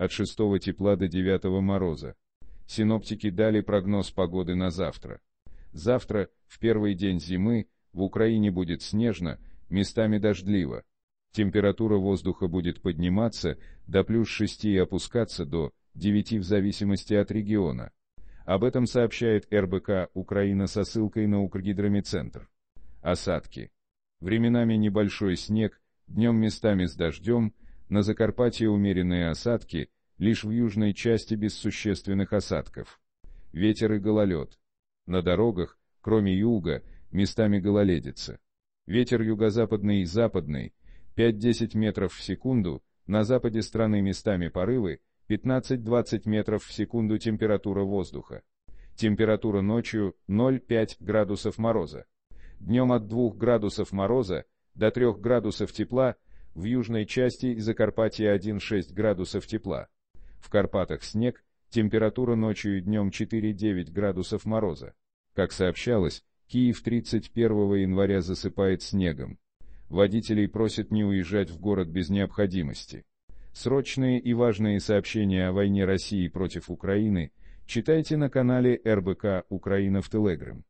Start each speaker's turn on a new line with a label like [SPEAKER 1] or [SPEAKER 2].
[SPEAKER 1] от шестого тепла до девятого мороза. Синоптики дали прогноз погоды на завтра. Завтра, в первый день зимы, в Украине будет снежно, местами дождливо. Температура воздуха будет подниматься до плюс 6 и опускаться до 9 в зависимости от региона. Об этом сообщает РБК «Украина» со ссылкой на Укргидромедцентр. Осадки. Временами небольшой снег, днем местами с дождем, на Закарпатье умеренные осадки, лишь в южной части без существенных осадков. Ветер и гололед. На дорогах, кроме юга, местами гололедица. Ветер юго-западный и западный, 5-10 метров в секунду, на западе страны местами порывы, 15-20 метров в секунду температура воздуха. Температура ночью 0,5 градусов мороза. Днем от 2 градусов мороза до 3 градусов тепла – в южной части Закарпатья 1,6 градусов тепла. В Карпатах снег, температура ночью и днем 4,9 градусов мороза. Как сообщалось, Киев 31 января засыпает снегом. Водителей просят не уезжать в город без необходимости. Срочные и важные сообщения о войне России против Украины читайте на канале РБК «Украина» в Телеграм.